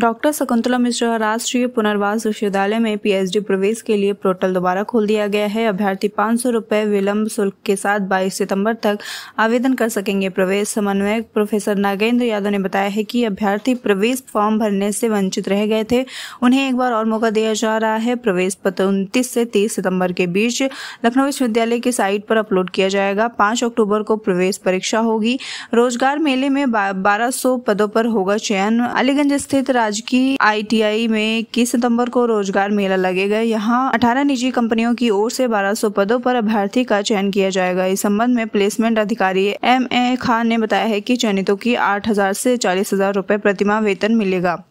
doctor Shakuntala Mishra राष्ट्रीय पुनर्वास विश्वविद्यालय में पीएचडी प्रवेश के लिए पोर्टल दोबारा खोल दिया गया है अभ्यर्थी पाँच सौ रुपये विलम्ब शुल्क के साथ 22 सितंबर तक आवेदन कर सकेंगे प्रवेश समन्वयक प्रोफेसर नागेंद्र यादव ने बताया है कि अभ्यर्थी प्रवेश फॉर्म भरने से वंचित रह गए थे उन्हें एक बार और मौका दिया जा रहा है प्रवेश पत्र उनतीस से तीस सितम्बर के बीच लखनऊ विश्वविद्यालय की साइट पर अपलोड किया जाएगा पाँच अक्टूबर को प्रवेश परीक्षा होगी रोजगार मेले में बारह पदों पर होगा चयन अलीगंज स्थित राज्य की आईटीआई में इक्कीस सितंबर को रोजगार मेला लगेगा यहाँ 18 निजी कंपनियों की ओर से 1200 पदों पर अभ्यर्थी का चयन किया जाएगा इस संबंध में प्लेसमेंट अधिकारी एम ए खान ने बताया है कि चयनितों की 8000 से 40000 रुपए प्रतिमा वेतन मिलेगा